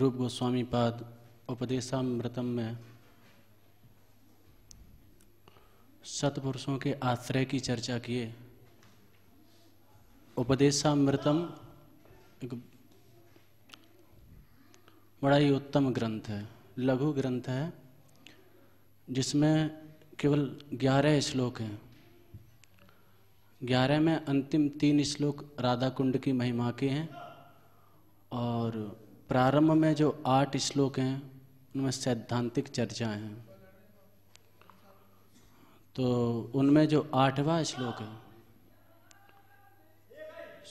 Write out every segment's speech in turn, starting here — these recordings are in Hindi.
रूप गोस्वामी पाद उपदेशामृतम में सतपुरुषों के आश्रय की चर्चा किए उपदेशामृतम एक बड़ा ही उत्तम ग्रंथ है लघु ग्रंथ है जिसमें केवल ग्यारह श्लोक हैं ग्यारह में अंतिम तीन श्लोक राधा कुंड की महिमा के हैं और प्रारंभ में जो आठ श्लोक हैं उनमें सैद्धांतिक चर्चाएं हैं तो उनमें जो आठवां श्लोक है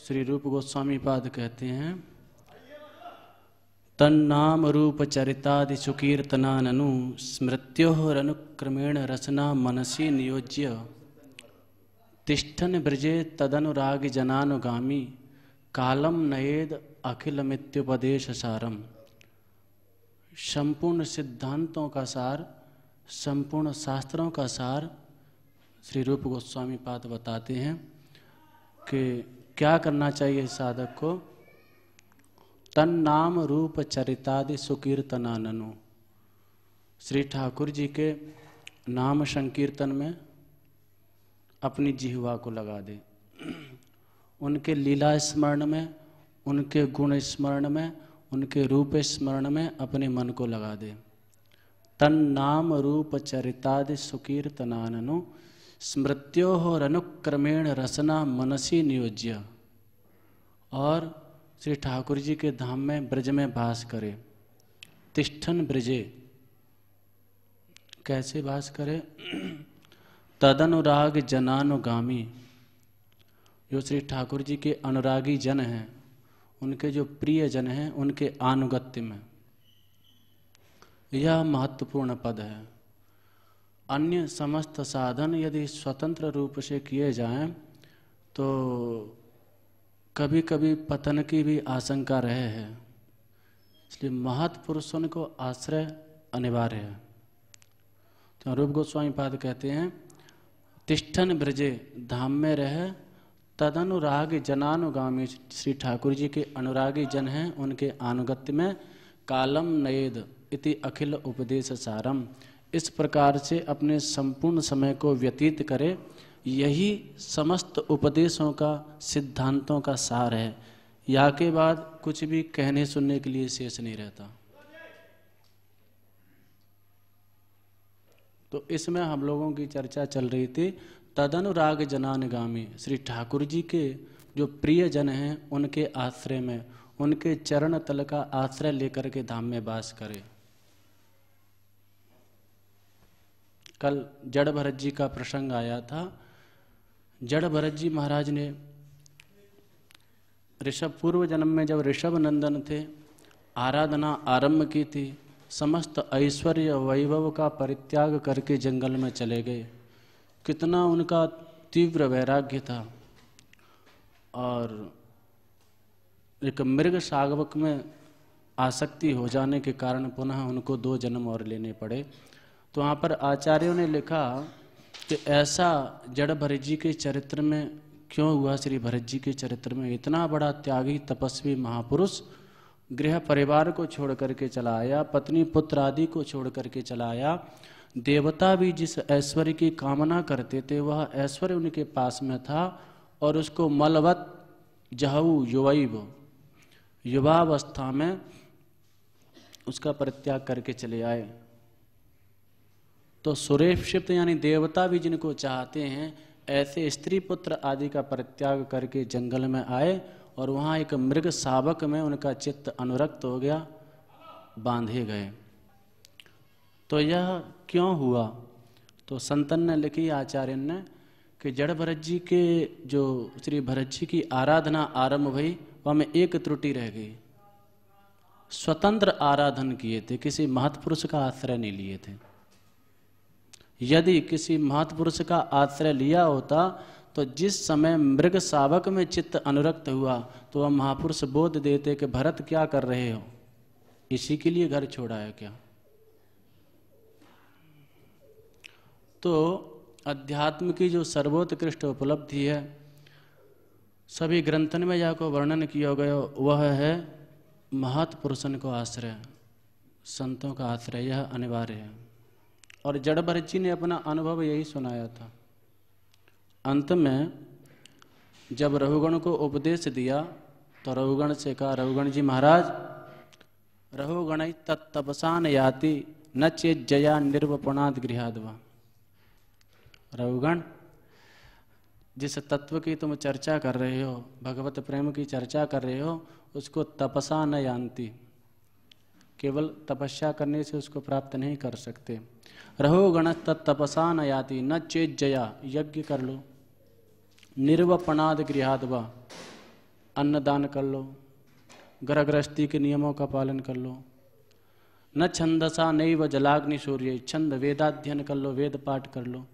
श्री रूप गोस्वामी पाद कहते हैं तन्नाम रूप चरितादि सुकीर्तनाननु स्मृत्योरनुक्रमेण रचना मनसी नियोज्य तिष्ठन ब्रजे तदनुराग जनानुगामी कालम नएद अखिल मित्युपदेश सारम संपूर्ण सिद्धांतों का सार संपूर्ण शास्त्रों का सार श्री रूप गोस्वामी पाद बताते हैं कि क्या करना चाहिए साधक को तन नाम रूप चरितादि सुकीर्तनाननु श्री ठाकुर जी के नाम संकीर्तन में अपनी जिहवा को लगा दे उनके लीला स्मरण में उनके गुण स्मरण में उनके रूप स्मरण में अपने मन को लगा दे तन नाम रूप चरितादि सुकीर्तनानु स्मृत्यो रनुक्रमेण रसना मनसी नियोज्य और श्री ठाकुर जी के धाम में ब्रज में भास करे तिष्ठन ब्रजे कैसे भास करे तदनुराग जनानुगामी जो श्री ठाकुर जी के अनुरागी जन हैं उनके जो प्रियजन हैं उनके आनुगत्य में यह महत्वपूर्ण पद है अन्य समस्त साधन यदि स्वतंत्र रूप से किए जाएं तो कभी कभी पतन की भी आशंका रहे है इसलिए महत्पुरुषों को आश्रय अनिवार्य है तो रूप गोस्वामी पाद कहते हैं तिष्ठन ब्रजे धाम में रहे तदनुराग जनानुगामी श्री ठाकुर जी के अनुरागी जन हैं उनके अनुगत्य में कालम नएद इति अखिल उपदेश सारम इस प्रकार से अपने संपूर्ण समय को व्यतीत करे यही समस्त उपदेशों का सिद्धांतों का सार है या के बाद कुछ भी कहने सुनने के लिए शेष नहीं रहता तो इसमें हम लोगों की चर्चा चल रही थी तदनुराग जनानगामी श्री ठाकुर जी के जो प्रिय जन हैं उनके आश्रय में उनके चरण तल का आश्रय लेकर के धाम में वास करें कल जड़ भरत जी का प्रसंग आया था जड़ भरत जी महाराज ने ऋषभ पूर्व जन्म में जब ऋषभ नंदन थे आराधना आरंभ की थी समस्त ऐश्वर्य वैभव का परित्याग करके जंगल में चले गए कितना उनका तीव्र वैराग्य था और एक मृग सागवक में आसक्ति हो जाने के कारण पुनः उनको दो जन्म और लेने पड़े तो वहाँ पर आचार्यों ने लिखा कि ऐसा जड़ भरत जी के चरित्र में क्यों हुआ श्री भरत जी के चरित्र में इतना बड़ा त्यागी तपस्वी महापुरुष गृह परिवार को छोड़ करके चला आया पत्नी पुत्र आदि को छोड़ करके चला आया देवता भी जिस ऐश्वर्य की कामना करते थे वह ऐश्वर्य उनके पास में था और उसको मलवत जहऊ युवैव युवावस्था में उसका परित्याग करके चले आए तो सुरेक्षिप्त यानी देवता भी जिनको चाहते हैं ऐसे स्त्री पुत्र आदि का परित्याग करके जंगल में आए और वहाँ एक मृग शावक में उनका चित्त अनुरक्त हो गया बांधे गए तो यह क्यों हुआ तो संतन ने लिखी आचार्य ने कि जड़ भरत जी के जो श्री भरत जी की आराधना आरंभ हुई वह में एक त्रुटि रह गई स्वतंत्र आराधन किए थे किसी महत्पुरुष का आश्रय नहीं लिए थे यदि किसी महत्पुरुष का आश्रय लिया होता तो जिस समय मृग सावक में चित्त अनुरक्त हुआ तो वह महापुरुष बोध देते कि भरत क्या कर रहे हो इसी के लिए घर छोड़ा है क्या तो अध्यात्म की जो सर्वोत्कृष्ट उपलब्धि है सभी ग्रंथन में जाकर वर्णन किया गया वह है महत्पुरुषन को आश्रय संतों का आश्रय यह अनिवार्य है और जड़ जी ने अपना अनुभव यही सुनाया था अंत में जब रघुगण को उपदेश दिया तो रघुगण से कहा रघुगण जी महाराज रघुगण तत्तपसान याति न चेत जया निर्वपणाद गृहाद्वा रघुगण जिस तत्व की तुम चर्चा कर रहे हो भगवत प्रेम की चर्चा कर रहे हो उसको तपसा न जानती केवल तपस्या करने से उसको प्राप्त नहीं कर सकते रहो गण तपसा न याति न चेत जया यज्ञ कर लो निर्वपनाद गृहाद व अन्नदान कर लो ग्रह गृहस्थी के नियमों का पालन कर लो न छंदसा नैव जलाग्नि सूर्य छंद वेदाध्ययन कर लो वेद पाठ कर लो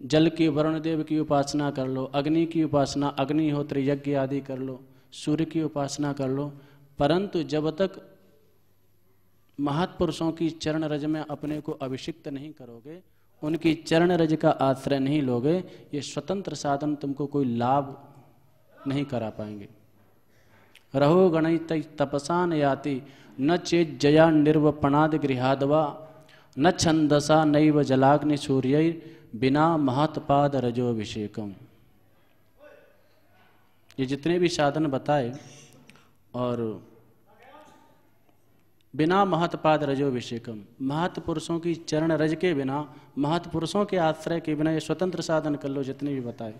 जल की वरुण देव की उपासना कर लो अग्नि की उपासना अग्निहोत्र यज्ञ आदि कर लो सूर्य की उपासना कर लो परंतु जब तक महात्पुरुषों की चरण रज में अपने को अभिषिक्त नहीं करोगे उनकी चरण रज का आश्रय नहीं लोगे ये स्वतंत्र साधन तुमको कोई लाभ नहीं करा पाएंगे रहो गणित तपसान याति न चेत जया निर्वपणाद गृहादवा न छंदसा नैव जलाग्नि सूर्य बिना महत्पाद रजोभिषेकम ये जितने भी साधन बताए और बिना महत्पाद रजोभिषेकम अभिषेकम महत्पुरुषों की चरण रज के बिना महत्पुरुषों के आश्रय के बिना ये स्वतंत्र साधन कर लो जितने भी बताए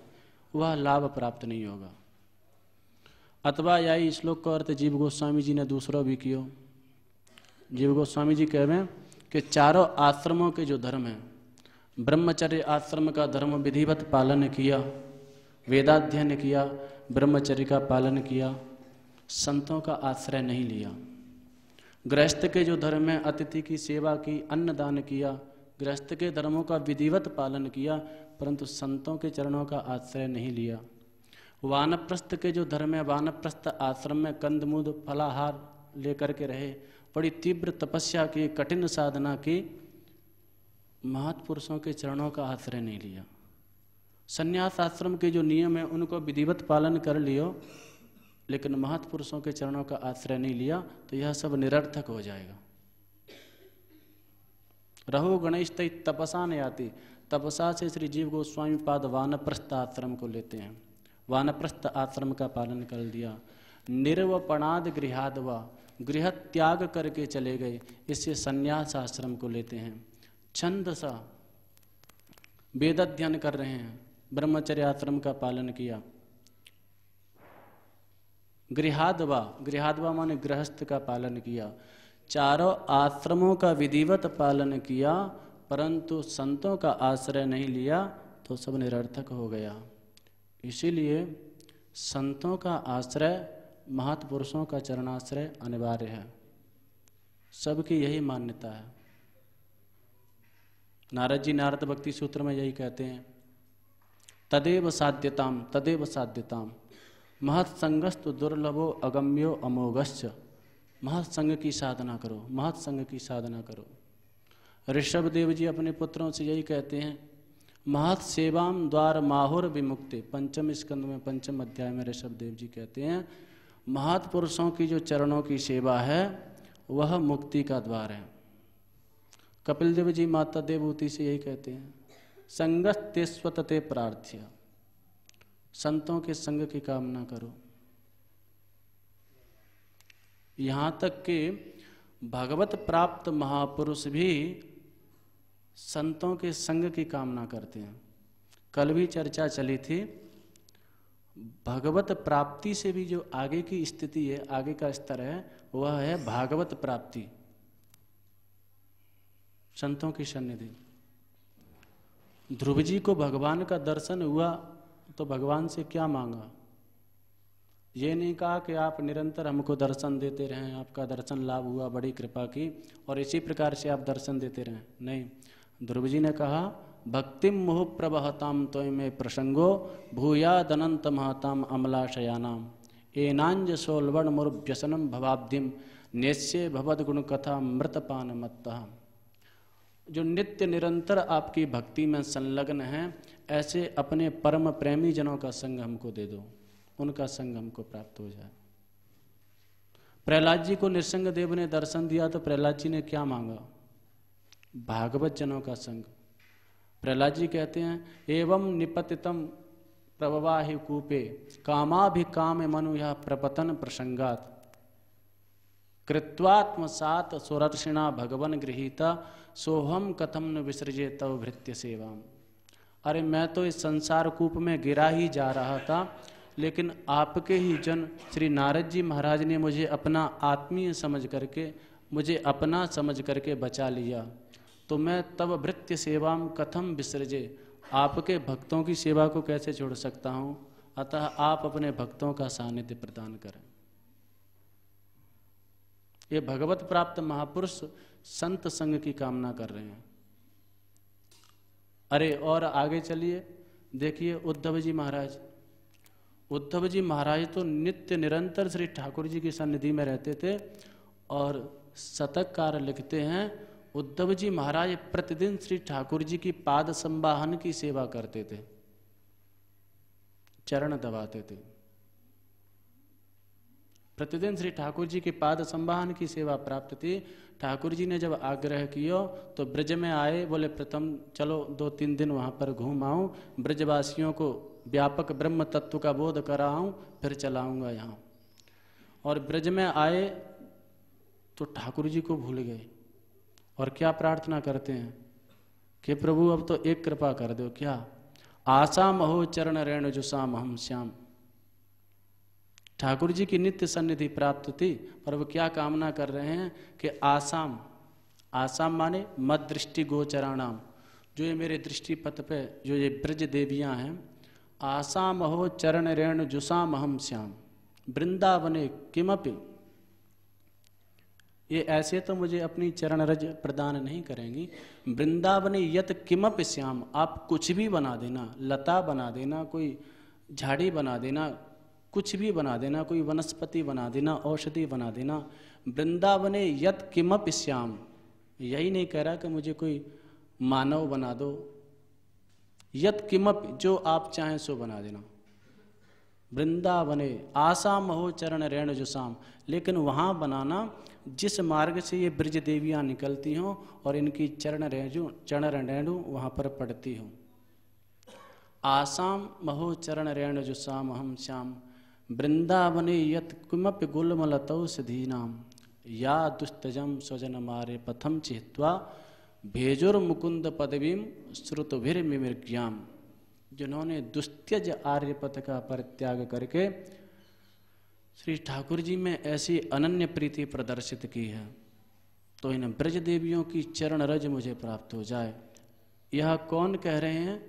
वह लाभ प्राप्त नहीं होगा अथवा यही श्लोक का अर्थ जीव गोस्वामी जी ने दूसरा भी किया जीव गोस्वामी जी कह रहे हैं कि चारों आश्रमों के जो धर्म हैं ब्रह्मचर्य आश्रम का धर्म विधिवत पालन किया वेदाध्ययन किया ब्रह्मचर्य का पालन किया संतों का आश्रय नहीं लिया गृहस्थ के जो धर्म है अतिथि की सेवा की अन्न दान किया गृहस्थ के धर्मों का विधिवत पालन किया परंतु संतों के चरणों का आश्रय नहीं लिया वानप्रस्थ के जो धर्म है वानप्रस्थ आश्रम में कंदमूद फलाहार लेकर के रहे बड़ी तीव्र तपस्या की कठिन साधना की महात्पुरुषों के चरणों का आश्रय नहीं लिया संन्यास आश्रम के जो नियम है उनको विधिवत पालन कर लियो लेकिन महात्पुरुषों के चरणों का आश्रय नहीं लिया तो यह सब निरर्थक हो जाएगा रहो गणेश तय तपसा नहीं आती तपसा से श्री जीव गोस्वामी पाद वानप्रस्थ आश्रम को लेते हैं वानप्रस्थ आश्रम का पालन कर दिया निर्वपणाद गृहाद व गृह त्याग करके चले गए इससे संन्यास आश्रम को लेते हैं सा वेद अध्ययन कर रहे हैं ब्रह्मचर्य आश्रम का पालन किया गृहादवा गृहादवा माने गृहस्थ का पालन किया चारों आश्रमों का विधिवत पालन किया परंतु संतों का आश्रय नहीं लिया तो सब निरर्थक हो गया इसीलिए संतों का आश्रय महत्पुरुषों का चरणाश्रय अनिवार्य है सबकी यही मान्यता है नारद जी नारद भक्ति सूत्र में यही कहते हैं तदेव साध्यताम तदेव साध्यताम महत्संगस्तु दुर्लभो अगम्यो अमोघश्च महत्संग की साधना करो महत्संग की साधना करो ऋषभ देव जी अपने पुत्रों से यही कहते हैं महत सेवाम द्वार माहुर विमुक्ति पंचम स्कंद में पंचम अध्याय में ऋषभ देव जी कहते हैं महत पुरुषों की जो चरणों की सेवा है वह मुक्ति का द्वार है कपिल देव जी माता देवभूति से यही कहते हैं संगत ते स्वतते प्रार्थ्य संतों के संग की कामना करो यहाँ तक कि भगवत प्राप्त महापुरुष भी संतों के संग की कामना करते हैं कल भी चर्चा चली थी भगवत प्राप्ति से भी जो आगे की स्थिति है आगे का स्तर है वह है भागवत प्राप्ति संतों की सन्निधि ध्रुव जी को भगवान का दर्शन हुआ तो भगवान से क्या मांगा ये नहीं कहा कि आप निरंतर हमको दर्शन देते रहें आपका दर्शन लाभ हुआ बड़ी कृपा की और इसी प्रकार से आप दर्शन देते रहें नहीं ध्रुव जी ने कहा भक्तिम मोह प्रबहताम तो में प्रसंगो भूयाद अनंत महताम अमलाशयानाम एनांज सोलवण मुर्भ्यसनम भवाब्धिम नेश्य भवद गुण कथा मृतपान मत्ता जो नित्य निरंतर आपकी भक्ति में संलग्न हैं ऐसे अपने परम प्रेमी जनों का संग हमको दे दो उनका संग हमको प्राप्त हो जाए प्रहलाद जी को निसंग देव ने दर्शन दिया तो प्रहलाद जी ने क्या मांगा भागवत जनों का संग प्रहलाद जी कहते हैं एवं निपतितम प्रवाहि कूपे कामाभिकाम मनु यह प्रपतन प्रसंगात कृत्वात्मसात स्वरर्षिणा भगवन गृहीता सोहम कथम न विसर्जे तव भृत्य सेवाम अरे मैं तो इस संसार कूप में गिरा ही जा रहा था लेकिन आपके ही जन श्री नारद जी महाराज ने मुझे अपना आत्मीय समझ करके मुझे अपना समझ करके बचा लिया तो मैं तब भृत्य सेवाम कथम विसर्जे आपके भक्तों की सेवा को कैसे छोड़ सकता हूँ अतः आप अपने भक्तों का सानिध्य प्रदान करें ये भगवत प्राप्त महापुरुष संत संघ की कामना कर रहे हैं अरे और आगे चलिए देखिए उद्धव जी महाराज उद्धव जी महाराज तो नित्य निरंतर श्री ठाकुर जी की सन्निधि में रहते थे और शतककार लिखते हैं उद्धव जी महाराज प्रतिदिन श्री ठाकुर जी की पाद संवाहन की सेवा करते थे चरण दबाते थे प्रतिदिन श्री ठाकुर जी के पाद संवाहन की सेवा प्राप्त थी ठाकुर जी ने जब आग्रह किया तो ब्रज में आए बोले प्रथम चलो दो तीन दिन वहाँ पर घूम आऊँ ब्रजवासियों को व्यापक ब्रह्म तत्व का बोध कराऊँ फिर चलाऊँगा यहाँ और ब्रज में आए तो ठाकुर जी को भूल गए और क्या प्रार्थना करते हैं कि प्रभु अब तो एक कृपा कर दो क्या आसाम महो चरण रेणु जुसाम हम श्याम ठाकुर जी की नित्य सन्निधि प्राप्त थी पर वो क्या कामना कर रहे हैं कि आसाम आसाम माने मत दृष्टि गोचराणाम जो ये मेरे दृष्टि पथ पे जो ये ब्रज देवियां हैं आसाम हो चरण रेण जुसाम हम श्याम वृंदावने किमपि ये ऐसे तो मुझे अपनी चरण रज प्रदान नहीं करेंगी वृंदावने यत किमप श्याम आप कुछ भी बना देना लता बना देना कोई झाड़ी बना देना कुछ भी बना देना कोई वनस्पति बना देना औषधि बना देना वृंदावने यत किमप श्याम यही नहीं कह रहा कि मुझे कोई मानव बना दो यत किमप जो आप चाहें सो बना देना वृंदावने आशा महो चरण रेण जुसाम लेकिन वहाँ बनाना जिस मार्ग से ये ब्रज देवियाँ निकलती हों और इनकी चरण रेणु चरण रेणु वहाँ पर पड़ती हों आसाम महो चरण रेण जुसाम हम श्याम वृंदावने यत किमपि गुलमलतौ या दुस्तज स्वजन मारे पथम चिहत्वा भेजुर मुकुंद पदवीम जिन्होंने दुस्त्यज आर्यपथ का परित्याग करके श्री ठाकुर जी में ऐसी अनन्य प्रीति प्रदर्शित की है तो इन ब्रज देवियों की चरण रज मुझे प्राप्त हो जाए यह कौन कह रहे हैं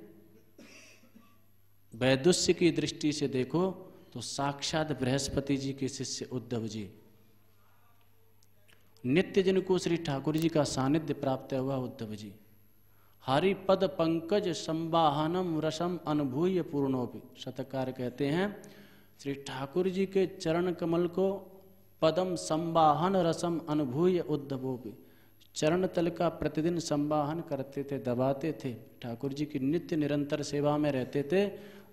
वैदुष्य की दृष्टि से देखो तो साक्षात बृहस्पति जी के शिष्य उद्धव जी नित्य जिनको श्री ठाकुर जी का सानिध्य प्राप्त हुआ उद्धव जी हरिपद पंकज संवाहनम रसम अनुभूय पूर्णोपि शतकार कहते हैं श्री ठाकुर जी के चरण कमल को पदम संवाहन रसम अनुभूय उद्धवोपि चरण तल का प्रतिदिन संवाहन करते थे दबाते थे ठाकुर जी की नित्य निरंतर सेवा में रहते थे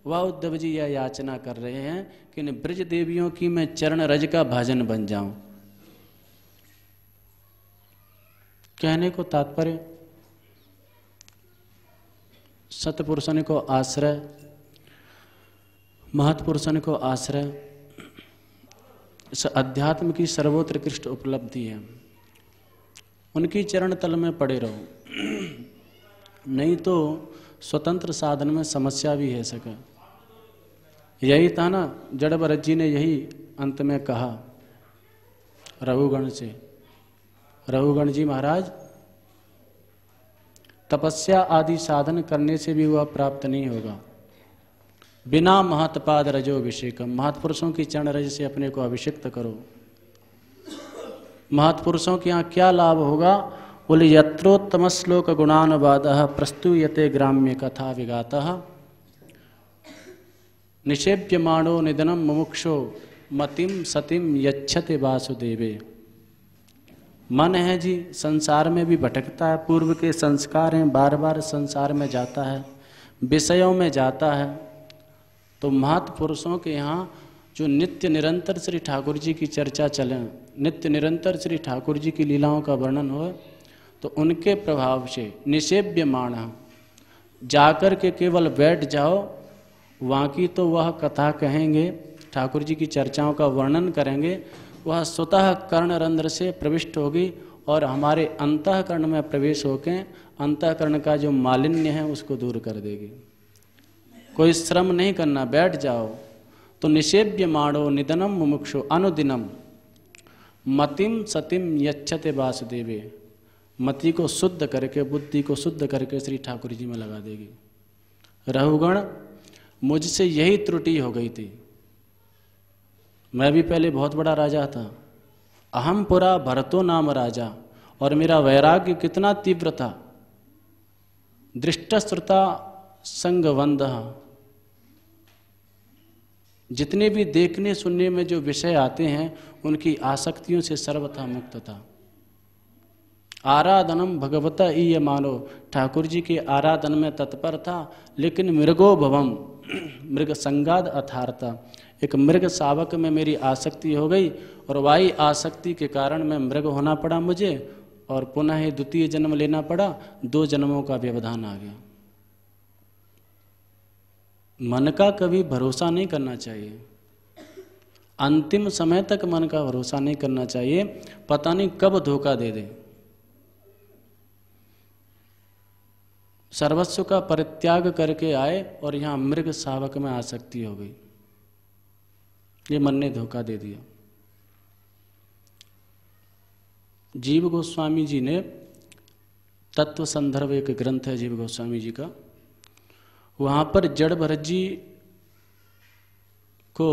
वह उद्धव जी यह याचना कर रहे हैं कि इन ब्रज देवियों की मैं चरण रज का भाजन बन जाऊं कहने को तात्पर्य सतपुरुषन को आश्रय महत्पुरुषन को आश्रय इस अध्यात्म की सर्वोत्कृष्ट उपलब्धि है उनकी चरण तल में पड़े रहो नहीं तो स्वतंत्र साधन में समस्या भी है सका यही था ना जड़ भरत जी ने यही अंत में कहा रघुगण से रघुगण जी महाराज तपस्या आदि साधन करने से भी वह प्राप्त नहीं होगा बिना महत्पाद रजो अभिषेकम महत्पुरुषों की चरण रज से अपने को अभिषिक्त करो महत्पुरुषों के यहाँ क्या लाभ होगा बोले यत्रोत्तम श्लोक गुणानुवाद प्रस्तुयते ग्राम्य कथा विगाता निषेप्यमाणो निधनम मुमुक्षो मतिम सतिम यच्छते वासुदेवे मन है जी संसार में भी भटकता है पूर्व के संस्कार हैं बार बार संसार में जाता है विषयों में जाता है तो महत्पुरुषों के यहाँ जो नित्य निरंतर श्री ठाकुर जी की चर्चा चले नित्य निरंतर श्री ठाकुर जी की लीलाओं का वर्णन हो तो उनके प्रभाव से निषेव्य माण जाकर के केवल बैठ जाओ वाकी तो वह कथा कहेंगे ठाकुर जी की चर्चाओं का वर्णन करेंगे वह स्वतः कर्ण रंध्र से प्रविष्ट होगी और हमारे अंतकरण में प्रवेश होकर अंतकरण का जो मालिन्य है उसको दूर कर देगी कोई श्रम नहीं करना बैठ जाओ तो निषेव्य माणो निधनम मुमुक्षो अनुदिनम मतिम सतिम यच्छते वासुदेवे मति को शुद्ध करके बुद्धि को शुद्ध करके श्री ठाकुर जी में लगा देगी रहुगण मुझसे यही त्रुटि हो गई थी मैं भी पहले बहुत बड़ा राजा था अहम पुरा भरतो नाम राजा और मेरा वैराग्य कितना तीव्र था दृष्टश्रुता संगवंद जितने भी देखने सुनने में जो विषय आते हैं उनकी आसक्तियों से सर्वथा मुक्त था आराधनम भगवता ई मानो ठाकुर जी के आराधन में तत्पर था लेकिन मृगो भवम मृग संगाद अथार्थ एक मृग शावक में मेरी आसक्ति हो गई और वाई आसक्ति के कारण मैं मृग होना पड़ा मुझे और पुनः ही द्वितीय जन्म लेना पड़ा दो जन्मों का व्यवधान आ गया मन का कभी भरोसा नहीं करना चाहिए अंतिम समय तक मन का भरोसा नहीं करना चाहिए पता नहीं कब धोखा दे दे सर्वस्व का परित्याग करके आए और यहाँ मृग सावक में आसक्ति हो गई ये मन ने धोखा दे दिया जीव गोस्वामी जी ने तत्व संदर्भ एक ग्रंथ है जीव गोस्वामी जी का वहाँ पर जड़ भरत जी को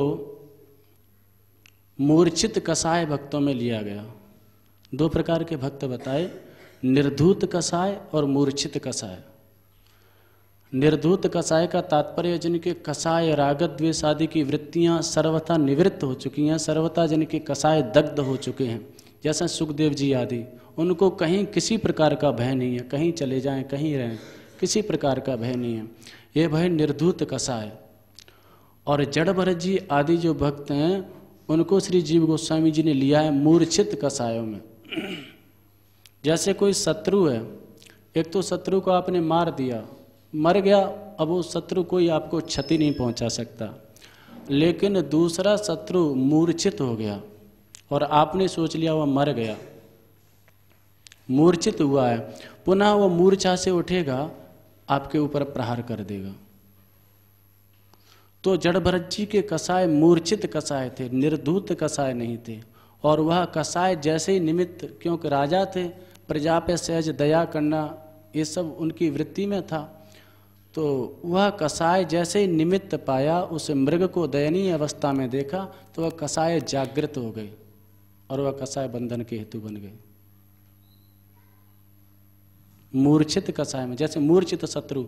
मूर्छित कसाय भक्तों में लिया गया दो प्रकार के भक्त बताए निर्धूत कसाय और मूर्छित कसाय निर्धूत कसाय का तात्पर्य जिनके कसाय राग द्वेष आदि की वृत्तियां सर्वथा निवृत्त हो चुकी हैं सर्वथा जिनके कसाय दग्ध हो चुके हैं जैसे सुखदेव जी आदि उनको कहीं किसी प्रकार का भय नहीं है कहीं चले जाएं कहीं रहें किसी प्रकार का भय नहीं है ये भय निर्धूत कसाय और जड़ भरत जी आदि जो भक्त हैं उनको श्री जीव गोस्वामी जी ने लिया है मूर्छित कसायों में जैसे कोई शत्रु है एक तो शत्रु को आपने मार दिया मर गया अब वो शत्रु कोई आपको क्षति नहीं पहुंचा सकता लेकिन दूसरा शत्रु मूर्छित हो गया और आपने सोच लिया वह मर गया मूर्छित हुआ है पुनः वह मूर्छा से उठेगा आपके ऊपर प्रहार कर देगा तो जड़भरत जी के कसाय मूर्छित कसाय थे निर्धूत कसाय नहीं थे और वह कसाय जैसे ही निमित्त क्योंकि राजा थे प्रजा पे सहज दया करना ये सब उनकी वृत्ति में था तो वह कसाय जैसे ही निमित्त पाया उस मृग को दयनीय अवस्था में देखा तो वह कसाय जागृत हो गई और वह कसाय बंधन के हेतु बन गई मूर्छित कसाय में जैसे मूर्छित शत्रु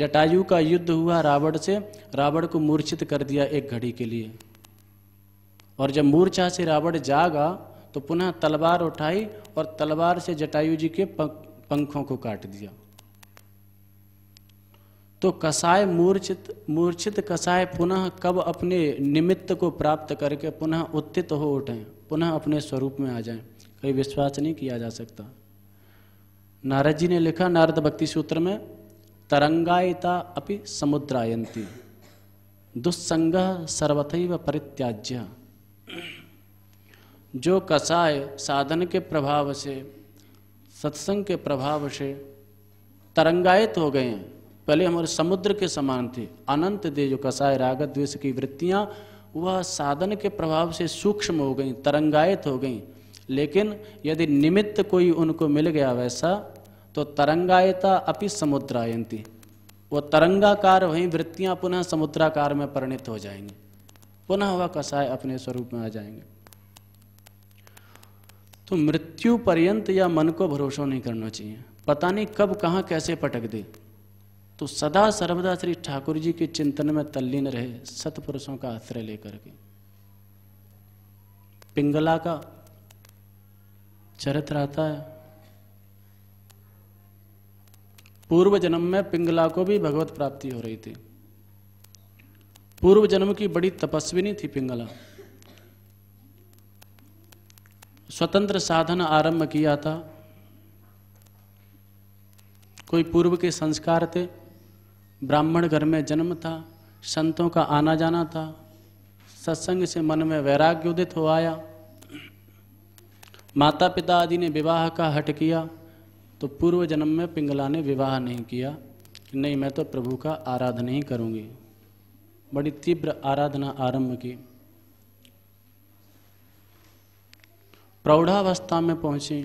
जटायु का युद्ध हुआ रावण से रावण को मूर्छित कर दिया एक घड़ी के लिए और जब मूर्छा से रावण जागा तो पुनः तलवार उठाई और तलवार से जटायु जी के पंखों को काट दिया तो कसाय मूर्छित मूर्छित कसाय पुनः कब अपने निमित्त को प्राप्त करके पुनः उत्थित हो उठें पुनः अपने स्वरूप में आ जाए कहीं विश्वास नहीं किया जा सकता नारद जी ने लिखा नारद भक्ति सूत्र में तरंगायता अपि समुद्रायंती दुस्संग सर्वथव परित्याज्य जो कसाय साधन के प्रभाव से सत्संग के प्रभाव से तरंगायत हो गए हैं पहले हमारे समुद्र के समान थे अनंत दे जो कसाय राग द्वेष की वृत्तियां वह साधन के प्रभाव से सूक्ष्म हो गई तरंगायत हो गई लेकिन यदि निमित्त कोई उनको मिल गया वैसा तो तरंगायता अपि समुद्रायंती वह तरंगाकार वहीं वृत्तियां पुनः समुद्राकार में परिणित हो जाएंगी पुनः वह कसाय अपने स्वरूप में आ जाएंगे तो मृत्यु पर्यंत या मन को भरोसा नहीं करना चाहिए पता नहीं कब कहाँ कैसे पटक दे तो सदा सर्वदा श्री ठाकुर जी के चिंतन में तल्लीन रहे सतपुरुषों का आश्रय लेकर के पिंगला का चरित्र आता है पूर्व जन्म में पिंगला को भी भगवत प्राप्ति हो रही थी पूर्व जन्म की बड़ी तपस्विनी थी पिंगला स्वतंत्र साधन आरंभ किया था कोई पूर्व के संस्कार थे ब्राह्मण घर में जन्म था संतों का आना जाना था सत्संग से मन में वैराग्य उदित हो आया माता पिता आदि ने विवाह का हट किया तो पूर्व जन्म में पिंगला ने विवाह नहीं किया नहीं मैं तो प्रभु का आराधना ही करूंगी बड़ी तीव्र आराधना आरंभ की प्रौढ़ावस्था में पहुंची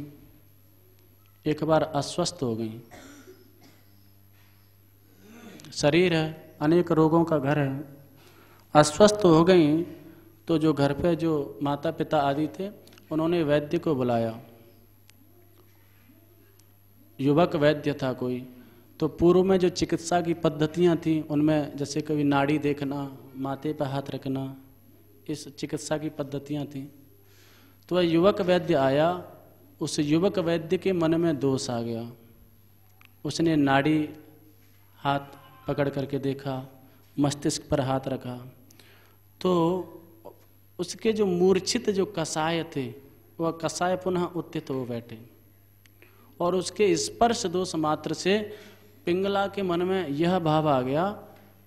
एक बार अस्वस्थ हो गई शरीर है अनेक रोगों का घर है अस्वस्थ हो गई तो जो घर पे जो माता पिता आदि थे उन्होंने वैद्य को बुलाया युवक वैद्य था कोई तो पूर्व में जो चिकित्सा की पद्धतियाँ थीं उनमें जैसे कभी नाड़ी देखना माथे पर हाथ रखना इस चिकित्सा की पद्धतियाँ थीं तो वह युवक वैद्य आया उस युवक वैद्य के मन में दोष आ गया उसने नाड़ी हाथ पकड़ करके देखा मस्तिष्क पर हाथ रखा तो उसके जो मूर्छित जो कसाय थे वह कसाय पुनः उत्थित हो बैठे और उसके स्पर्श दोष मात्र से पिंगला के मन में यह भाव आ गया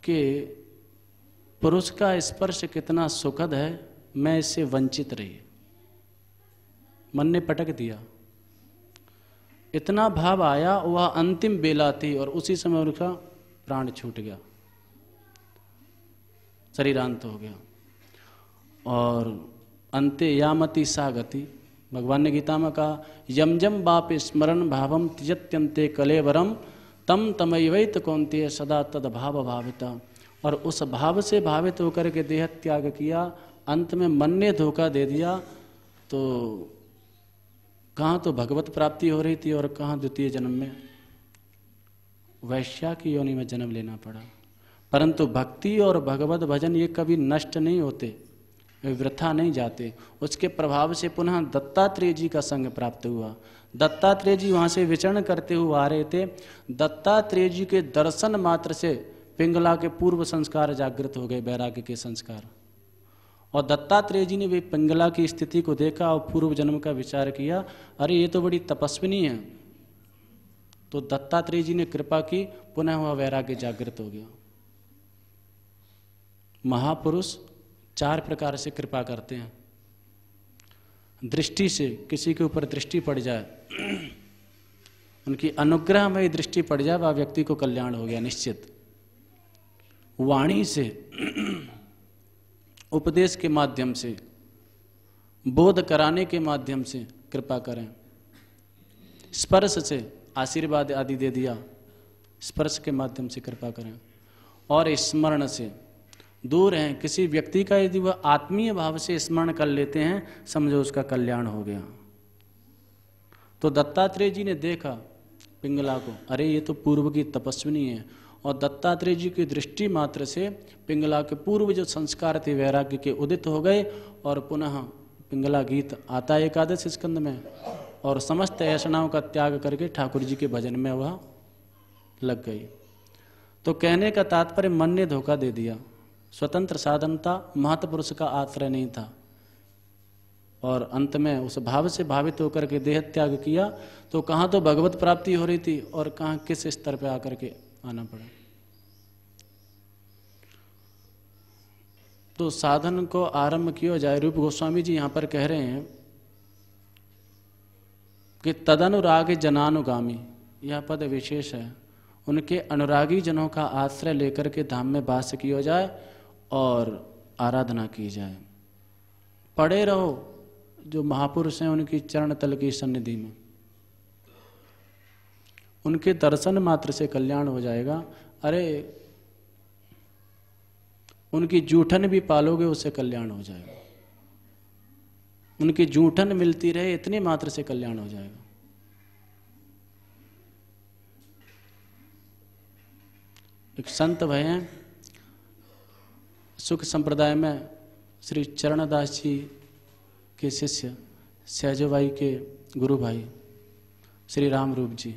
कि पुरुष का स्पर्श कितना सुखद है मैं इससे वंचित रही मन ने पटक दिया इतना भाव आया वह अंतिम बेला थी और उसी समय उनका प्राण छूट गया शरीरांत हो गया और अंत्य यामति सा गति भगवान ने गीता में कहा यमजम बाप स्मरण भावम त्यजत्यंते कलेवरम तम तमयवैत कौंत सदा तद भाव भाविता और उस भाव से भावित होकर के देह त्याग किया अंत में मन ने धोखा दे दिया तो कहाँ तो भगवत प्राप्ति हो रही थी और कहाँ द्वितीय जन्म में वैश्या की योनि में जन्म लेना पड़ा परंतु भक्ति और भगवत भजन ये कभी नष्ट नहीं होते वृथा नहीं जाते उसके प्रभाव से पुनः दत्तात्रेय जी का संग प्राप्त हुआ दत्तात्रेय जी वहाँ से विचरण करते हुए आ रहे थे दत्तात्रेय जी के दर्शन मात्र से पिंगला के पूर्व संस्कार जागृत हो गए बैराग्य के संस्कार और दत्तात्रेय जी ने वे पिंगला की स्थिति को देखा और पूर्व जन्म का विचार किया अरे ये तो बड़ी तपस्विनी है तो दत्तात्रेय जी ने कृपा की पुनः वह वैराग्य जागृत हो गया महापुरुष चार प्रकार से कृपा करते हैं दृष्टि से किसी के ऊपर दृष्टि पड़ जाए उनकी अनुग्रह में दृष्टि पड़ जाए वह व्यक्ति को कल्याण हो गया निश्चित वाणी से उपदेश के माध्यम से बोध कराने के माध्यम से कृपा करें स्पर्श से आशीर्वाद आदि दे दिया स्पर्श के माध्यम से कृपा करें और स्मरण से दूर हैं किसी व्यक्ति का यदि वह आत्मीय भाव से स्मरण कर लेते हैं समझो उसका कल्याण हो गया तो दत्तात्रेय जी ने देखा पिंगला को अरे ये तो पूर्व की तपस्विनी है और दत्तात्रेय जी की दृष्टि मात्र से पिंगला के पूर्व जो संस्कार थे वैराग्य के उदित हो गए और पुनः पिंगला गीत आता एकादश स्कंद में और समस्त ऐसनाओं का त्याग करके ठाकुर जी के भजन में वह लग गई तो कहने का तात्पर्य मन ने धोखा दे दिया स्वतंत्र साधनता महत्वपुरुष का आश्रय नहीं था और अंत में उस भाव से भावित होकर के देह त्याग किया तो कहाँ तो भगवत प्राप्ति हो रही थी और कहाँ किस स्तर पर आकर के आना पड़ा तो साधन को आरंभ किया जाए रूप गोस्वामी जी यहाँ पर कह रहे हैं कि तदनुराग जनानुगामी यह पद विशेष है उनके अनुरागी जनों का आश्रय लेकर के धाम में वास किया जाए और आराधना की जाए पड़े रहो जो महापुरुष हैं उनकी चरण तल की सन्निधि में उनके दर्शन मात्र से कल्याण हो जाएगा अरे उनकी जूठन भी पालोगे उससे कल्याण हो जाएगा उनकी जूठन मिलती रहे इतने मात्र से कल्याण हो जाएगा एक संत भय हैं सुख संप्रदाय में श्री चरणदास जी के शिष्य सहजो भाई के गुरु भाई श्री राम रूप जी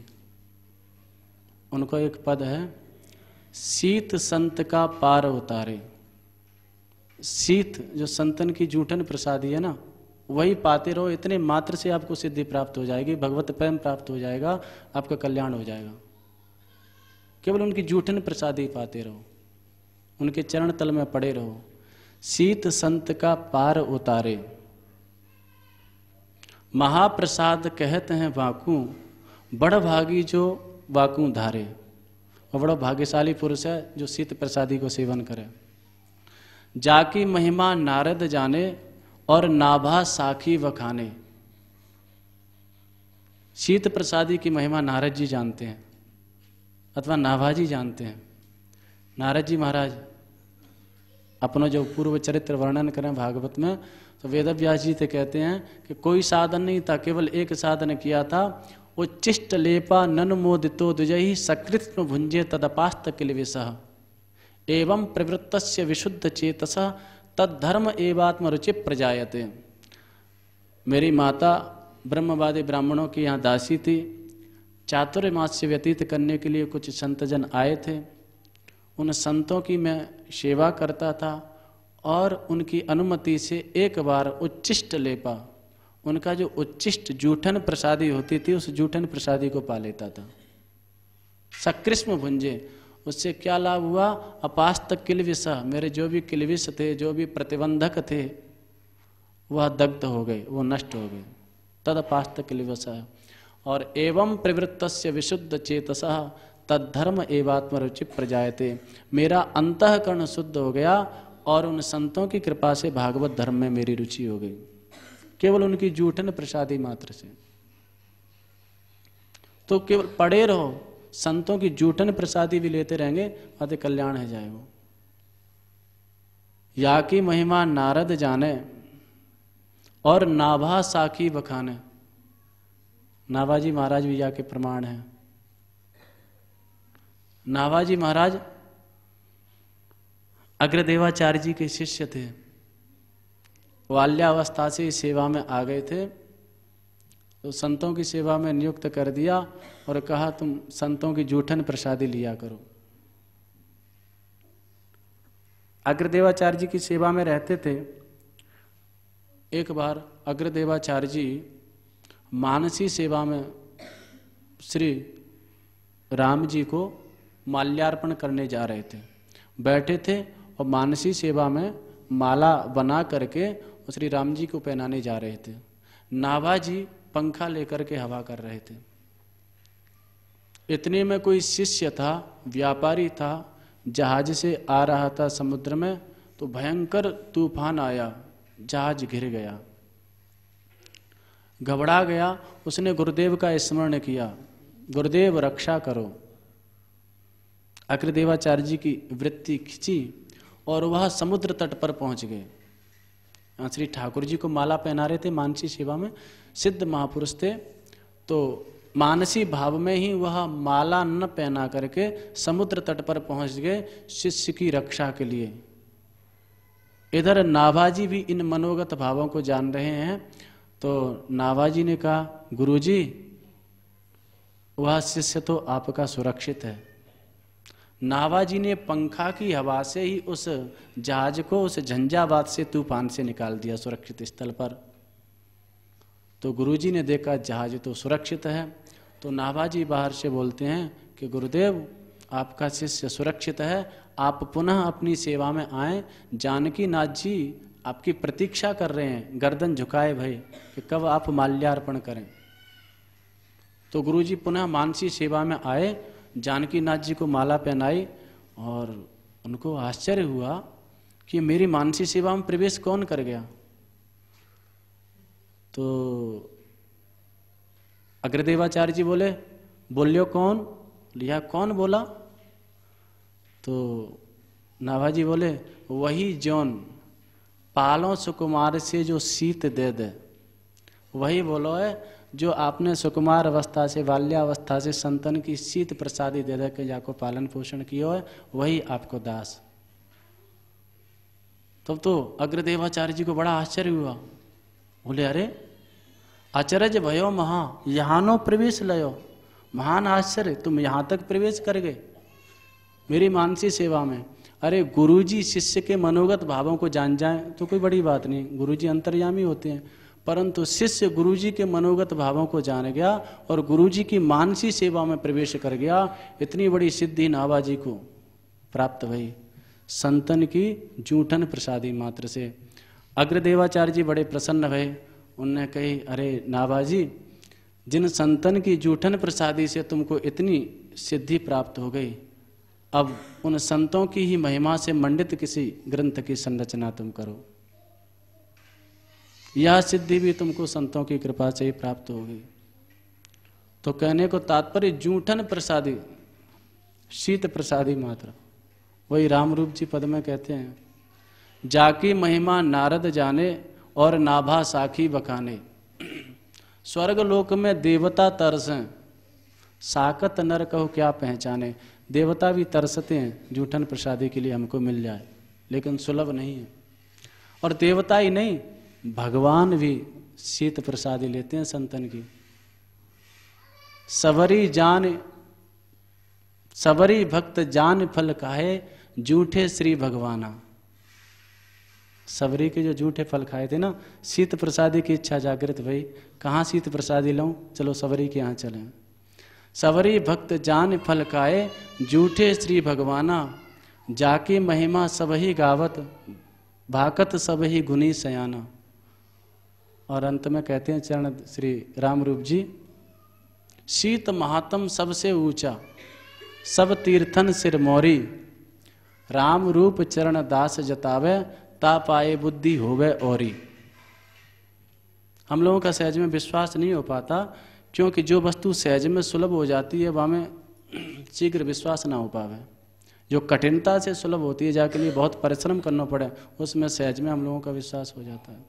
उनका एक पद है शीत संत का पार उतारे शीत जो संतन की जूठन प्रसादी है ना वही पाते रहो इतने मात्र से आपको सिद्धि प्राप्त हो जाएगी भगवत प्रेम प्राप्त हो जाएगा आपका कल्याण हो जाएगा केवल उनकी जूठन प्रसादी पाते रहो उनके चरण तल में पड़े रहो शीत संत का पार उतारे महाप्रसाद कहते हैं वाकू बड़ भागी जो वाकू धारे और बड़ा भाग्यशाली पुरुष है जो शीत प्रसादी को सेवन करे जाकी महिमा नारद जाने और नाभा साखी वखाने शीत प्रसादी की महिमा नारद जी जानते हैं अथवा नाभाजी जानते हैं नारद जी महाराज अपना जो पूर्व चरित्र वर्णन करें भागवत में तो वेद व्यास जी थे कहते हैं कि कोई साधन नहीं था केवल एक साधन किया था वो चिष्ट लेपा नन मोदितो द्विजयी सकृत्म भुंजे तदपास्त किल एवं प्रवृत्त विशुद्ध चेतसा तद्धर्म एवात्म रुचि प्रजायते मेरी माता ब्रह्मवादी ब्राह्मणों की यहाँ दासी थी चातुर्मास से व्यतीत करने के लिए कुछ संतजन आए थे उन संतों की मैं सेवा करता था और उनकी अनुमति से एक बार उच्चिष्ट लेपा उनका जो उच्चिष्ट जूठन प्रसादी होती थी उस जूठन प्रसादी को पा लेता था सकृष्म भुंजे उससे क्या लाभ हुआ अपास्त किलविष मेरे जो भी किलविष थे जो भी प्रतिबंधक थे वह दग्ध हो गए वो नष्ट हो गए तद अपास्त किलविष और एवं प्रवृत्त विशुद्ध चेतस तद्धर्म एवात्मरुचि प्रजायते मेरा अंतकरण शुद्ध हो गया और उन संतों की कृपा से भागवत धर्म में मेरी रुचि हो गई केवल उनकी जूठन प्रसादी मात्र से तो केवल पड़े रहो संतों की जूठन प्रसादी भी लेते रहेंगे अति कल्याण है जाए वो या की महिमा नारद जाने और नाभा साखी बखाने नाभाजी महाराज भी या के प्रमाण है नाभाजी महाराज अग्रदेवाचार्य जी के शिष्य थे वाल्यावस्था से सेवा में आ गए थे तो संतों की सेवा में नियुक्त कर दिया और कहा तुम संतों की जूठन प्रसादी लिया करो अग्रदेवाचार्य जी की सेवा में रहते थे एक बार अग्रदेवाचार्य जी मानसी सेवा में श्री राम जी को माल्यार्पण करने जा रहे थे बैठे थे और मानसी सेवा में माला बना करके श्री राम जी को पहनाने जा रहे थे नाभा जी पंखा लेकर के हवा कर रहे थे इतने में कोई शिष्य था व्यापारी था जहाज से आ रहा था समुद्र में तो भयंकर तूफान आया जहाज घिर गया घबरा गया उसने गुरुदेव का स्मरण किया गुरुदेव रक्षा करो अग्रदेवाचार्य जी की वृत्ति खिंची और वह समुद्र तट पर पहुंच गए हाँ, श्री ठाकुर जी को माला पहना रहे थे मानसी सेवा में सिद्ध महापुरुष थे तो मानसी भाव में ही वह माला न पहना करके समुद्र तट पर पहुंच गए शिष्य की रक्षा के लिए इधर नाभाजी भी इन मनोगत भावों को जान रहे हैं तो नाभाजी ने कहा गुरुजी वह शिष्य तो आपका सुरक्षित है नाभाजी ने पंखा की हवा से ही उस जहाज को उस झंझावात से तूफान से निकाल दिया सुरक्षित स्थल पर तो गुरुजी ने देखा जहाज तो सुरक्षित है तो नाभाजी बाहर से बोलते हैं कि गुरुदेव आपका शिष्य सुरक्षित है आप पुनः अपनी सेवा में आए जानकी नाथ जी आपकी प्रतीक्षा कर रहे हैं गर्दन झुकाए भाई कि कब आप माल्यार्पण करें तो गुरुजी पुनः मानसी सेवा में आए जानकी नाथ जी को माला पहनाई और उनको आश्चर्य हुआ कि मेरी मानसी सेवा में प्रवेश कौन कर गया तो अग्रदेवाचार्य जी बोले बोलियो कौन लिया कौन बोला तो नाभाजी बोले वही जौन पालो सुकुमार से जो सीत दे दे वही बोलो है जो आपने सुकुमार अवस्था से बाल्यावस्था से संतन की शीत प्रसादी दे दे के जाको पालन पोषण किया है वही आपको दास तब तो अग्रदेवाचार्य जी को बड़ा आश्चर्य हुआ बोले अरे अचरज भयो महा यहाँ प्रवेश लयो महान आश्चर्य तुम यहाँ तक प्रवेश कर गए मेरी मानसी सेवा में अरे गुरुजी शिष्य के मनोगत भावों को जान जाए तो कोई बड़ी बात नहीं गुरुजी अंतर्यामी होते हैं परंतु शिष्य गुरुजी के मनोगत भावों को जान गया और गुरुजी की मानसी सेवा में प्रवेश कर गया इतनी बड़ी सिद्धि नाबाजी को प्राप्त हुई संतन की जूठन प्रसादी मात्र से अग्रदेवाचार्य जी बड़े प्रसन्न भये उनने कही अरे नाबाजी जिन संतन की जूठन प्रसादी से तुमको इतनी सिद्धि प्राप्त हो गई अब उन संतों की ही महिमा से मंडित किसी ग्रंथ की संरचना तुम करो यह सिद्धि भी तुमको संतों की कृपा से ही प्राप्त होगी तो कहने को तात्पर्य जूठन प्रसादी शीत प्रसादी मात्र वही राम रूप जी पद में कहते हैं जाकी महिमा नारद जाने और नाभा साखी बखाने स्वर्ग लोक में देवता तरसें साकत नर कहो क्या पहचाने देवता भी तरसते हैं जूठन प्रसादी के लिए हमको मिल जाए लेकिन सुलभ नहीं है और देवता ही नहीं भगवान भी शीत प्रसादी लेते हैं संतन की सबरी जान सबरी भक्त जान फल काहे जूठे श्री भगवाना सबरी के जो झूठे फल खाए थे ना शीत प्रसादी की इच्छा जागृत भई कहाँ शीत प्रसादी लाऊं चलो सबरी के यहाँ चले सबरी भक्त जान फल खाए झूठे श्री भगवाना जाके महिमा सब ही गावत भाकत सब ही गुनी सयाना और अंत में कहते हैं चरण श्री राम रूप जी शीत महात्म सबसे ऊंचा सब तीर्थन सिर मोरी राम रूप चरण दास जतावे ता पाए बुद्धि हो गए औरी हम लोगों का सहज में विश्वास नहीं हो पाता क्योंकि जो वस्तु सहज में सुलभ हो जाती है वह में शीघ्र विश्वास ना हो पावे जो कठिनता से सुलभ होती है जाके लिए बहुत परिश्रम करना पड़े उसमें सहज में हम लोगों का विश्वास हो जाता है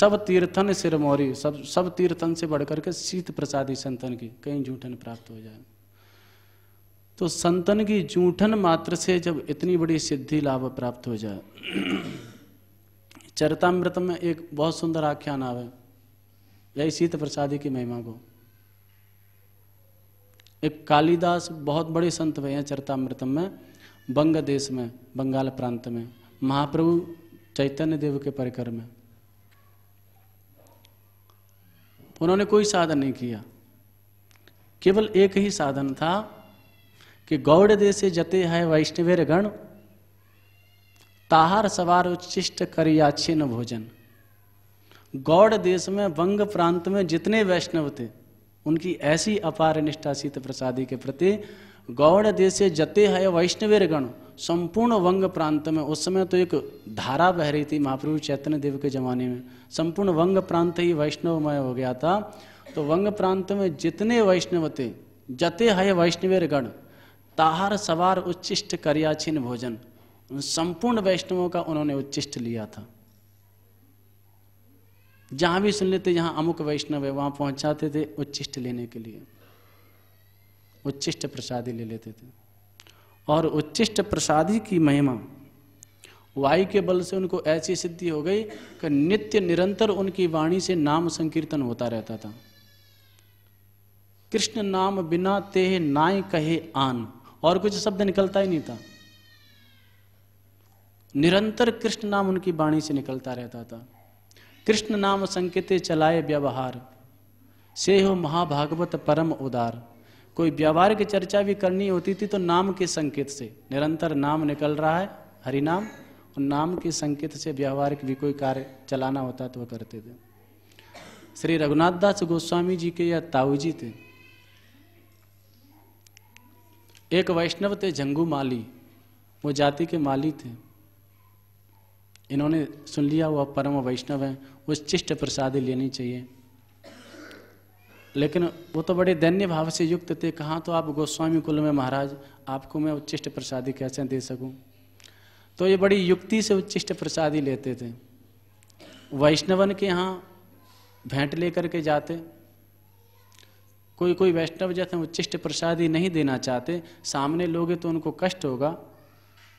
सब तीर्थन सिरमौरी सब सब तीर्थन से बढ़कर के शीत प्रसादी संतन की कहीं झूठन प्राप्त हो जाए तो संतन की जूठन मात्र से जब इतनी बड़ी सिद्धि लाभ प्राप्त हो जाए चरतामृत में एक बहुत सुंदर आख्यान आवे यही शीत तो प्रसादी की महिमा को एक कालिदास बहुत बड़े संत हुए हैं चरतामृतम में बंग देश में बंगाल प्रांत में महाप्रभु चैतन्य देव के परिकर में उन्होंने कोई साधन नहीं किया केवल एक ही साधन था कि गौड़ देश जते है वैष्णवेर गण ताहार सवार उच्चिष्ट करियाछिन भोजन गौड़ देश में वंग प्रांत में जितने वैष्णव थे उनकी ऐसी अपार निष्ठा सीत प्रसादी के प्रति गौड़ देश जते है वैष्णवेर गण संपूर्ण वंग प्रांत में उस समय तो एक धारा बह रही थी महाप्रभु चैतन्य देव के जमाने में संपूर्ण वंग प्रांत ही वैष्णवमय हो गया था तो वंग प्रांत में जितने वैष्णव थे जते है वैष्णवेर गण ताहर सवार उच्चिष्ट करियाचिन भोजन उन संपूर्ण वैष्णवों का उन्होंने उच्चिष्ट लिया था जहां भी सुन लेते जहां अमुक वैष्णव है वहां पहुंचाते थे उच्चिष्ट लेने के लिए उच्चिष्ट प्रसादी ले लेते थे और उच्चिष्ट प्रसादी की महिमा वायु के बल से उनको ऐसी सिद्धि हो गई कि नित्य निरंतर उनकी वाणी से नाम संकीर्तन होता रहता था कृष्ण नाम बिना तेह नाय कहे आन और कुछ शब्द निकलता ही नहीं था निरंतर कृष्ण नाम उनकी वाणी से निकलता रहता था कृष्ण नाम संकेते चलाए व्यवहार से हो महाभागवत परम उदार कोई व्यवहार की चर्चा भी करनी होती थी तो नाम के संकेत से निरंतर नाम निकल रहा है हरि नाम और नाम के संकेत से व्यवहार भी कोई कार्य चलाना होता तो वह करते थे श्री रघुनाथ दास गोस्वामी जी के या ताऊ जी थे एक वैष्णव थे जंगू माली वो जाति के माली थे इन्होंने सुन लिया वह परम वैष्णव हैं उस चिष्ट प्रसादी लेनी चाहिए लेकिन वो तो बड़े दैन्य भाव से युक्त थे कहाँ तो आप गोस्वामी कुल में महाराज आपको मैं उच्चिष्ट प्रसादी कैसे दे सकूँ तो ये बड़ी युक्ति से उच्चिष्ट प्रसादी लेते थे वैष्णवन के यहाँ भेंट लेकर के जाते कोई कोई वैष्णव जैसे उच्चिष्ट प्रसादी नहीं देना चाहते सामने लोगे तो उनको कष्ट होगा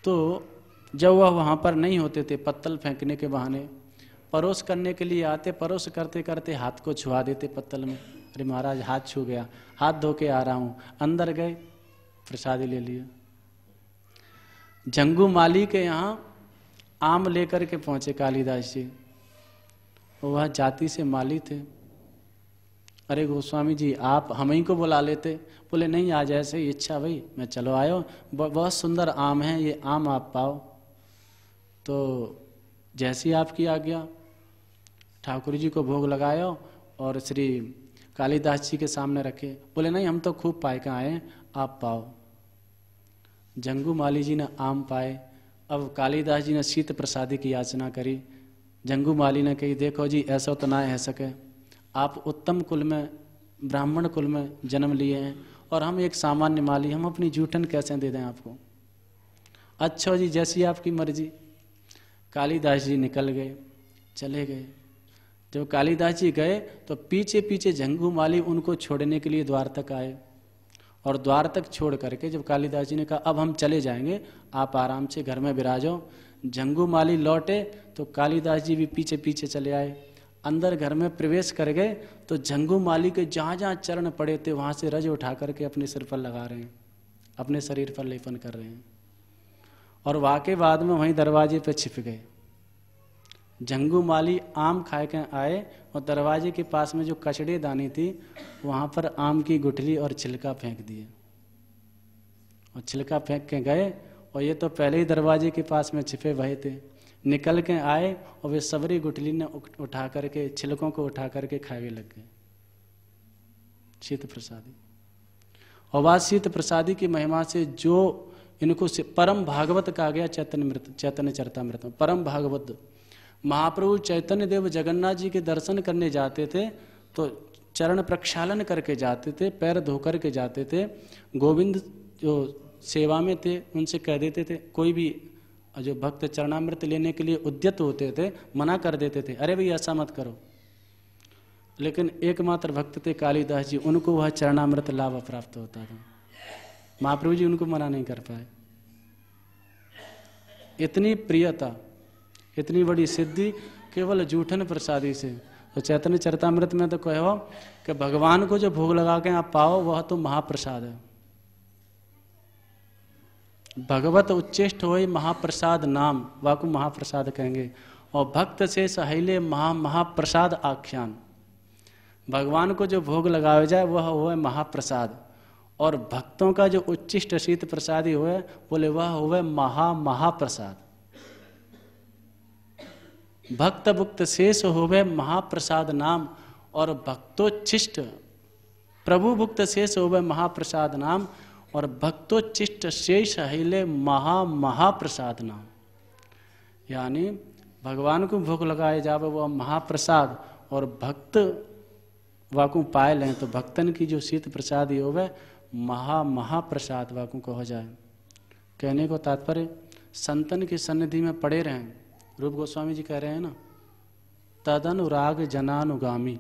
तो जब वह वहाँ पर नहीं होते थे पत्तल फेंकने के बहाने परोस करने के लिए आते परोस करते करते हाथ को छुआ देते पत्तल में अरे महाराज हाथ छू गया हाथ धो के आ रहा हूँ अंदर गए प्रसादी ले लिए झंगू माली के यहाँ आम लेकर के पहुँचे कालिदास जी वह जाति से माली थे अरे गोस्वामी जी आप हम ही को बुला लेते बोले नहीं आज ऐसे ही इच्छा भाई मैं चलो आयो बहुत सुंदर आम है ये आम आप पाओ तो जैसी आपकी आज्ञा ठाकुर जी को भोग लगायो और श्री कालिदास जी के सामने रखे बोले नहीं हम तो खूब पाए कहाँ आए आप पाओ जंगू माली जी ने आम पाए अब कालिदास जी ने शीत प्रसादी की याचना करी जंगू माली ने कही देखो जी ऐसा तो ना है सके आप उत्तम कुल में ब्राह्मण कुल में जन्म लिए हैं और हम एक सामान्य माली हम अपनी जूठन कैसे दे दें आपको अच्छा जी जैसी आपकी मर्जी कालीदास जी निकल गए चले गए जब कालीदास जी गए तो पीछे पीछे झंगू माली उनको छोड़ने के लिए द्वार तक आए और द्वार तक छोड़ करके जब कालीदास जी ने कहा अब हम चले जाएंगे आप आराम से घर में विराजो झंगू माली लौटे तो कालीदास जी भी पीछे पीछे चले आए अंदर घर में प्रवेश कर गए तो झंगू माली के जहाँ जहाँ चरण पड़े थे वहाँ से रज उठा करके अपने सिर पर लगा रहे हैं अपने शरीर पर लेपन कर रहे हैं और वाके के बाद में वहीं दरवाजे पर छिप गए झंगू माली आम खाए के आए और दरवाजे के पास में जो कचड़े दानी थी वहाँ पर आम की गुठली और छिलका फेंक दिए और छिलका फेंक के गए और ये तो पहले ही दरवाजे के पास में छिपे भय थे निकल के आए और वे सबरी गुटली ने उठा करके छिलकों को उठा करके खावे लग गए शीत प्रसादी और वह शीत प्रसादी की महिमा से जो इनको से परम भागवत कहा गया चैतन्य मृत चैतन्य मृत परम भागवत महाप्रभु चैतन्य देव जगन्नाथ जी के दर्शन करने जाते थे तो चरण प्रक्षालन करके जाते थे पैर धोकर के जाते थे गोविंद जो सेवा में थे उनसे कह देते थे कोई भी जो भक्त चरणामृत लेने के लिए उद्यत होते थे मना कर देते थे अरे भाई ऐसा मत करो लेकिन एकमात्र भक्त थे कालिदास जी उनको वह चरणामृत लाभ प्राप्त होता था महाप्रभु जी उनको मना नहीं कर पाए इतनी प्रियता इतनी बड़ी सिद्धि केवल जूठन प्रसादी से तो चैतन्य चरतामृत में तो कहो कि भगवान को जो भोग लगा के आप पाओ वह तो महाप्रसाद है भगवत उच्चेष्ट हो महाप्रसाद नाम वाकु महाप्रसाद कहेंगे और भक्त से सहेले महा महाप्रसाद आख्यान भगवान को जो भोग लगाया जाए वह हो महाप्रसाद और भक्तों का जो उच्चिष्ट शीत प्रसादी हुए बोले वह हो महा महाप्रसाद भक्त भुक्त शेष होवे महाप्रसाद नाम और भक्तोच्छिष्ट प्रभु भुक्त शेष होवे महाप्रसाद नाम और भक्तोच्चिष्ट शेष हिले महा महाप्रसाद नाम यानी भगवान को भूख लगाए जावे वह महाप्रसाद और भक्त वाकू पाए लें तो भक्तन की जो शीत प्रसाद हो वह महा महाप्रसाद वाकू को हो जाए कहने को तात्पर्य संतन की सन्निधि में पड़े रहें रूप गोस्वामी जी कह रहे हैं ना तद अनुराग जनानुगामी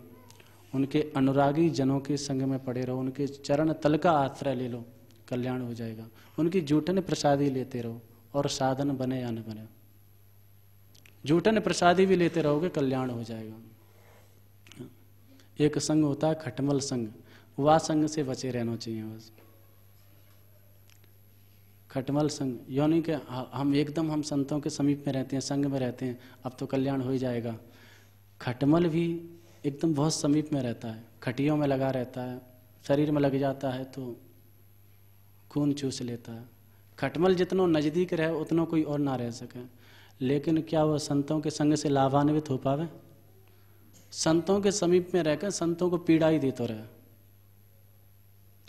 उनके अनुरागी जनों के संग में पड़े रहो उनके चरण तल का आश्रय ले लो कल्याण हो जाएगा उनकी जूठन प्रसादी लेते रहो और साधन बने या न बने जूठन प्रसादी भी लेते रहोगे कल्याण हो जाएगा एक संग होता है खटमल संग वह संग से बचे रहना चाहिए बस खटमल संग यानी कि हम एकदम हम संतों के समीप में रहते हैं संग में रहते हैं अब तो कल्याण हो ही जाएगा खटमल भी एकदम बहुत समीप में रहता है खटियों में लगा रहता है शरीर में लग जाता है तो खून चूस लेता है खटमल जितना नज़दीक रहे उतना कोई और ना रह सके लेकिन क्या वह संतों के संग से लाभान्वित हो पावे संतों के समीप में रहकर संतों को पीड़ा ही देते रहे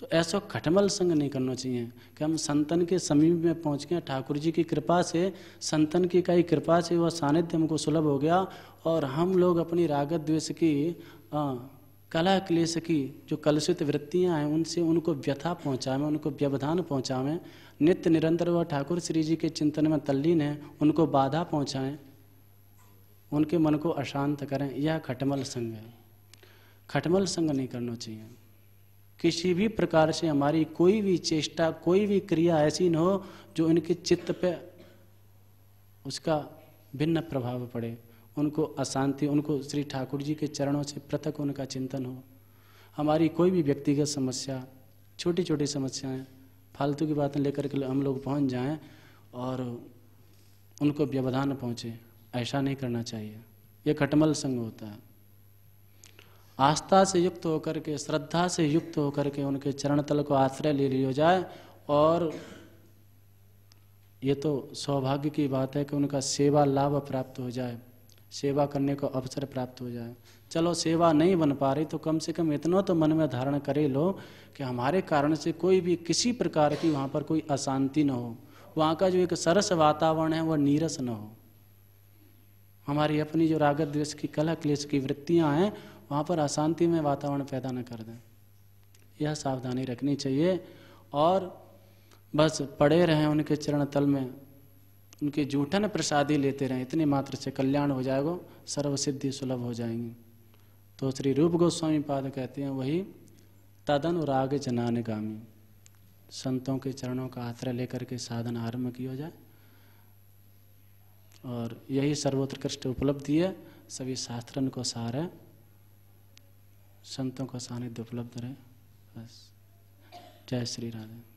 तो ऐसा खटमल संग नहीं करना चाहिए कि हम संतन के समीप में पहुंच गए ठाकुर जी की कृपा से संतन की कई कृपा से वह सानिध्य हमको सुलभ हो गया और हम लोग अपनी रागत द्वेष की आ, हाँ, कला क्लेश की जो कलुषित वृत्तियां हैं उनसे उनको व्यथा पहुँचावें उनको व्यवधान पहुँचावें नित्य निरंतर व ठाकुर श्री जी के चिंतन में तल्लीन है उनको बाधा पहुँचाएँ उनके मन को अशांत करें यह खटमल संग है खटमल संग नहीं करना चाहिए किसी भी प्रकार से हमारी कोई भी चेष्टा कोई भी क्रिया ऐसी न हो जो इनके चित्त पे उसका भिन्न प्रभाव पड़े उनको अशांति उनको श्री ठाकुर जी के चरणों से पृथक उनका चिंतन हो हमारी कोई भी व्यक्तिगत समस्या छोटी छोटी समस्याएं फालतू की बातें लेकर के हम लोग पहुंच जाएं और उनको व्यवधान पहुंचे ऐसा नहीं करना चाहिए ये खटमल संग होता है आस्था से युक्त होकर के श्रद्धा से युक्त होकर के उनके चरण तल को आश्रय ले लिया जाए और ये तो सौभाग्य की बात है कि उनका सेवा लाभ प्राप्त हो जाए सेवा करने को अवसर प्राप्त हो जाए चलो सेवा नहीं बन पा रही तो कम से कम इतना तो मन में धारण करे लो कि हमारे कारण से कोई भी किसी प्रकार की वहाँ पर कोई अशांति न हो वहाँ का जो एक सरस वातावरण है वह नीरस न हो हमारी अपनी जो रागत द्वेष की कला क्लेश की वृत्तियाँ हैं वहाँ पर अशांति में वातावरण पैदा न कर दें यह सावधानी रखनी चाहिए और बस पड़े रहें उनके चरण तल में उनके जूठन प्रसादी लेते रहें इतने मात्र से कल्याण हो जाएगा सिद्धि सुलभ हो जाएंगी तो श्री रूप गोस्वामी पाद कहते हैं वही जनान जनानगामी संतों के चरणों का आश्रय लेकर के साधन आरंभ किया जाए और यही सर्वोत्कृष्ट उपलब्धि है सभी शास्त्रण को सार है संतों का सानिध्य उपलब्ध रहे बस जय श्री राधे